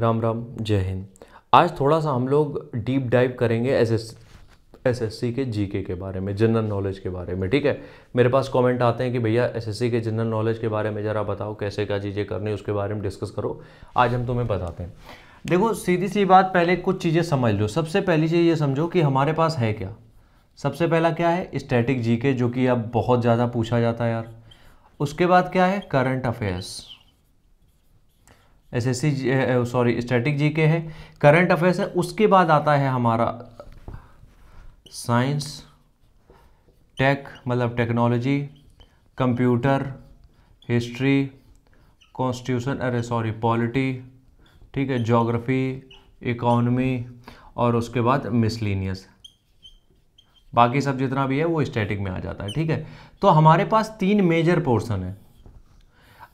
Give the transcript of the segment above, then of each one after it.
राम राम जय हिंद आज थोड़ा सा हम लोग डीप डाइव करेंगे S S S S C के जी के के बारे में जनरल नॉलेज के बारे में ठीक है मेरे पास कमेंट आते हैं कि भैया एस एस सी के जनरल नॉलेज के बारे में ज़रा बताओ कैसे क्या चीज़ें करनी उसके बारे में डिस्कस करो आज हम तुम्हें बताते हैं देखो सीधी सी बात पहले कुछ चीज़ें समझ लो सबसे पहली चीज़ ये समझो कि हमारे पास है क्या सबसे पहला क्या है स्टैटिक जी के जो कि अब बहुत ज़्यादा पूछा जाता है यार उसके बाद क्या है current affairs SSC sorry static GK है करंट अफेयर्स है उसके बाद आता है हमारा साइंस टेक मतलब टेक्नोलॉजी कंप्यूटर हिस्ट्री कॉन्स्टिट्यूशन अरे सॉरी पॉलिटी ठीक है जोग्राफी इकोनॉमी और उसके बाद मिसलिनियस बाकी सब जितना भी है वो स्टैटिक में आ जाता है ठीक है तो हमारे पास तीन मेजर पोर्शन है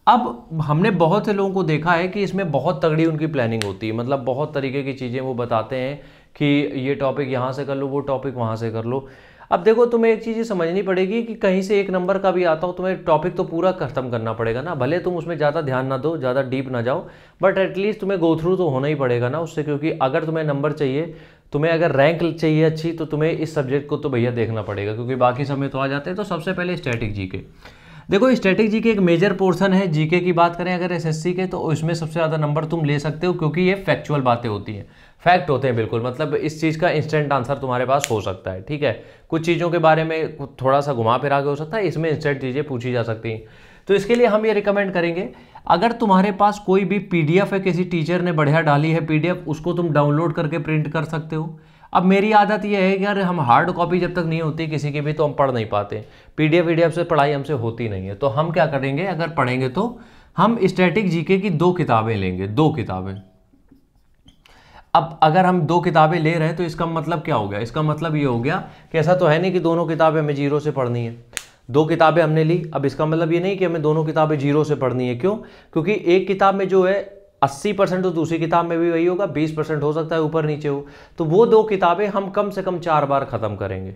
अब हमने बहुत से लोगों को देखा है कि इसमें बहुत तगड़ी उनकी प्लानिंग होती है मतलब बहुत तरीके की चीज़ें वो बताते हैं कि ये टॉपिक यहाँ से कर लो वो टॉपिक वहाँ से कर लो अब देखो तुम्हें एक चीज़ समझनी पड़ेगी कि कहीं से एक नंबर का भी आता हो तुम्हें टॉपिक तो पूरा खत्म करना पड़ेगा ना भले तुम उसमें ज़्यादा ध्यान ना दो ज़्यादा डीप ना जाओ बट एटलीस्ट तुम्हें गो थ्रू तो होना ही पड़ेगा ना उससे क्योंकि अगर तुम्हें नंबर चाहिए तुम्हें अगर रैंक चाहिए अच्छी तो तुम्हें इस सब्जेक्ट को तो भैया देखना पड़ेगा क्योंकि बाकी समय तो आ जाते हैं तो सबसे पहले स्टैटिक जी के देखो स्ट्रेटेजी जीके एक मेजर पोर्सन है जीके की बात करें अगर एसएससी के तो उसमें सबसे ज़्यादा नंबर तुम ले सकते हो क्योंकि ये फैक्चुअल बातें होती हैं फैक्ट होते हैं बिल्कुल मतलब इस चीज़ का इंस्टेंट आंसर तुम्हारे पास हो सकता है ठीक है कुछ चीज़ों के बारे में थोड़ा सा घुमा फिरा के हो सकता है इसमें इंस्टेंट चीज़ें पूछी जा सकती हैं तो इसके लिए हम ये रिकमेंड करेंगे अगर तुम्हारे पास कोई भी पीडीएफ है किसी टीचर ने बढ़िया डाली है पीडीएफ उसको तुम डाउनलोड करके प्रिंट कर सकते हो अब मेरी आदत यह है कि यार हम हार्ड कॉपी जब तक नहीं होती किसी की भी तो हम पढ़ नहीं पाते पीडीएफ वीडीएफ से पढ़ाई हमसे होती नहीं है तो हम क्या करेंगे अगर पढ़ेंगे तो हम स्टैटिक जीके की दो किताबें लेंगे दो किताबें अब अगर हम दो किताबें ले रहे हैं तो इसका मतलब क्या हो गया इसका मतलब ये हो गया कि ऐसा तो है नहीं कि दोनों किताबें हमें जीरो से पढ़नी है दो किताबें हमने ली अब इसका मतलब ये नहीं कि हमें दोनों किताबें जीरो से पढ़नी है क्यों क्योंकि एक किताब में जो है अस्सी परसेंट तो दूसरी किताब में भी वही होगा बीस परसेंट हो सकता है ऊपर नीचे हो तो वो दो किताबें हम कम से कम चार बार ख़त्म करेंगे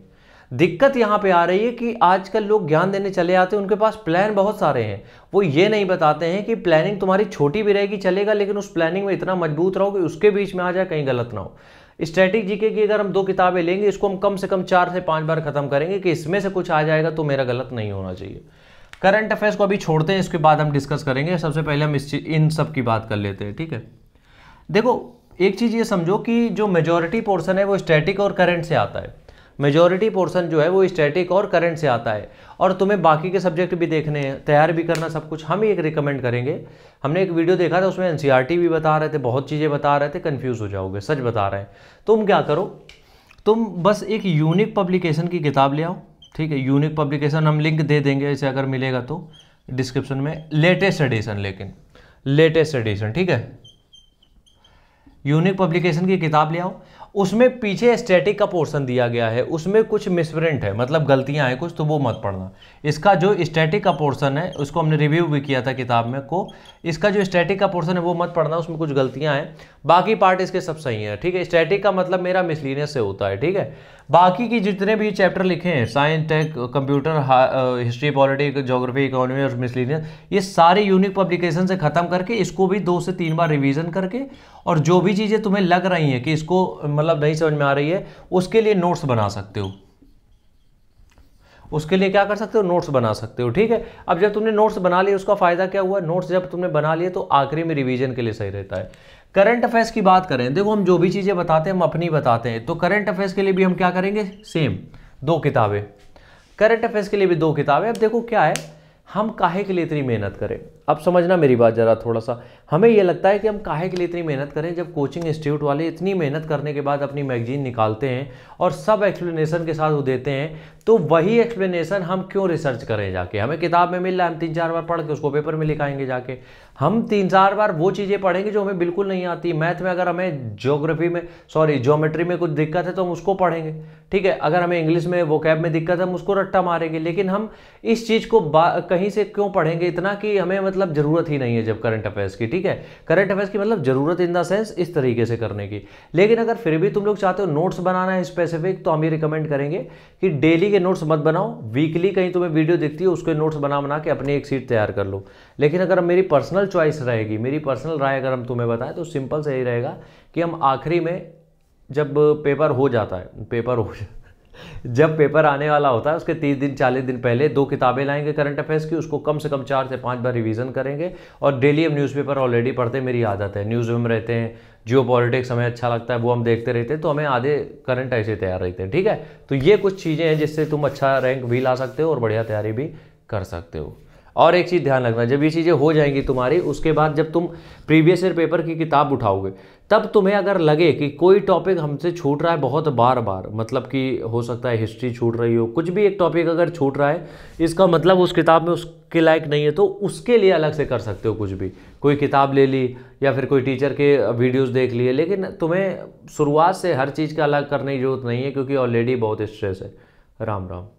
दिक्कत यहाँ पे आ रही है कि आजकल लोग ज्ञान देने चले आते हैं उनके पास प्लान बहुत सारे हैं वो ये नहीं बताते हैं कि प्लानिंग तुम्हारी छोटी भी रहेगी चलेगा लेकिन उस प्लानिंग में इतना मजबूत रहो कि उसके बीच में आ जाए कहीं गलत ना हो स्ट्रैटेजी के कि अगर हम दो किताबें लेंगे इसको हम कम से कम चार से पाँच बार ख़त्म करेंगे कि इसमें से कुछ आ जाएगा तो मेरा गलत नहीं होना चाहिए करंट अफेयर्स को अभी छोड़ते हैं इसके बाद हम डिस्कस करेंगे सबसे पहले हम इस चीज इन सब की बात कर लेते हैं ठीक है देखो एक चीज़ ये समझो कि जो मेजोरिटी पोर्सन है वो स्टैटिक और करंट से आता है मेजोरिटी पोर्सन जो है वो स्टैटिक और करंट से आता है और तुम्हें बाकी के सब्जेक्ट भी देखने हैं तैयार भी करना सब कुछ हम ही एक रिकमेंड करेंगे हमने एक वीडियो देखा था उसमें एन e भी बता रहे थे बहुत चीज़ें बता रहे थे कन्फ्यूज़ हो जाओगे सच बता रहे हैं तुम क्या करो तुम बस एक यूनिक पब्लिकेशन की किताब ले आओ ठीक है यूनिक पब्लिकेशन हम लिंक दे देंगे इसे अगर मिलेगा तो डिस्क्रिप्शन में लेटेस्ट एडिशन लेकिन लेटेस्ट एडिशन ठीक है यूनिक पब्लिकेशन की किताब ले आओ उसमें पीछे स्टैटिक का पोर्सन दिया गया है उसमें कुछ मिसप्रिंट है मतलब गलतियां हैं कुछ तो वो मत पढ़ना इसका जो स्टैटिक का पोर्सन है उसको हमने रिव्यू भी किया था किताब में को इसका जो स्टैटिक का पोर्सन है वो मत पढ़ना उसमें कुछ गलतियां हैं बाकी पार्ट इसके सब सही हैं ठीक है स्टैटिक का मतलब मेरा मिसलिनियस से होता है ठीक है बाकी की जितने भी चैप्टर लिखे हैं science tech computer history politic geography economy और मिसलिनियस ये सारे यूनिक पब्लिकेशन से ख़त्म करके इसको भी दो से तीन बार रिविज़न करके और जो भी चीज़ें तुम्हें लग रही हैं कि इसको मतलब मतलब नहीं समझ में आ रही है उसके लिए नोट्स बना सकते हो उसके लिए क्या कर सकते हो नोट्स बना सकते हो ठीक है अब जब तुमने नोट्स बना लिए उसका फायदा क्या हुआ नोट्स जब तुमने बना लिए तो आखिरी में रिवीजन के लिए सही रहता है करंट अफेयर्स की बात करें देखो हम जो भी चीज़ें बताते हैं हम अपनी बताते हैं तो करंट अफेयर्स के लिए भी हम क्या करेंगे सेम दो किताबें करंट अफेयर्स के लिए भी दो किताबें अब देखो क्या है हम काहे के लिए इतनी मेहनत करें अब समझना मेरी बात ज़रा थोड़ा सा हमें ये लगता है कि हम काहे के लिए इतनी मेहनत करें जब कोचिंग इंस्टीट्यूट वाले इतनी मेहनत करने के बाद अपनी मैगजीन निकालते हैं और सब एक्सप्लेनेशन के साथ वो देते हैं तो वही एक्सप्लेनेशन हम क्यों रिसर्च करें जाके हमें किताब में मिल रहा है हम तीन चार बार पढ़ के उसको पेपर में लिखाएंगे जाके हम तीन चार बार वो चीज़ें पढ़ेंगे जो हमें बिल्कुल नहीं आती मैथ में अगर हमें ज्योग्राफी में सॉरी ज्योमेट्री में कुछ दिक्कत है तो हम उसको पढ़ेंगे ठीक है अगर हमें इंग्लिश में वो कैब में दिक्कत है हम उसको रट्टा मारेंगे लेकिन हम इस चीज़ को कहीं से क्यों पढ़ेंगे इतना कि हमें मतलब मतलब ज़रूरत ही नहीं है जब करंट अफेयर्स की ठीक है करंट अफेयर्स की मतलब ज़रूरत इन द सेंस इस तरीके से करने की लेकिन अगर फिर भी तुम लोग चाहते हो नोट्स बनाना है स्पेसिफिक तो हम ये रिकमेंड करेंगे कि डेली के नोट्स मत बनाओ वीकली कहीं तुम्हें वीडियो दिखती है उसके नोट्स बना बना के अपनी एक सीट तैयार कर लो लेकिन अगर मेरी पर्सनल चॉइस रहेगी मेरी पर्सनल राय अगर हम तुम्हें बताएं तो सिंपल से यही रहेगा कि हम आखिरी में जब पेपर हो जाता है पेपर हो जाता जब पेपर आने वाला होता है उसके तीस दिन चालीस दिन पहले दो किताबें लाएंगे करंट अफेयर्स की उसको कम से कम चार से पाँच बार रिवीजन करेंगे और डेली हम न्यूज़पेपर ऑलरेडी पढ़ते मेरी आदत है न्यूज़ में रहते हैं जियो पॉलिटिक्स हमें अच्छा लगता है वो हम देखते रहते हैं तो हमें आधे करंट ऐसे तैयार रहते हैं ठीक है तो ये कुछ चीज़ें हैं जिससे तुम अच्छा रैंक भी ला सकते हो और बढ़िया तैयारी भी कर सकते हो और एक चीज़ ध्यान रखना जब ये चीज़ें हो जाएंगी तुम्हारी उसके बाद जब तुम प्रीवियस ईयर पेपर की किताब उठाओगे तब तुम्हें अगर लगे कि कोई टॉपिक हमसे छूट रहा है बहुत बार बार मतलब कि हो सकता है हिस्ट्री छूट रही हो कुछ भी एक टॉपिक अगर छूट रहा है इसका मतलब उस किताब में उसके लायक नहीं है तो उसके लिए अलग से कर सकते हो कुछ भी कोई किताब ले ली या फिर कोई टीचर के वीडियोस देख लिए लेकिन तुम्हें शुरुआत से हर चीज़ का अलग करने की जरूरत नहीं है क्योंकि ऑलरेडी बहुत स्ट्रेस है राम राम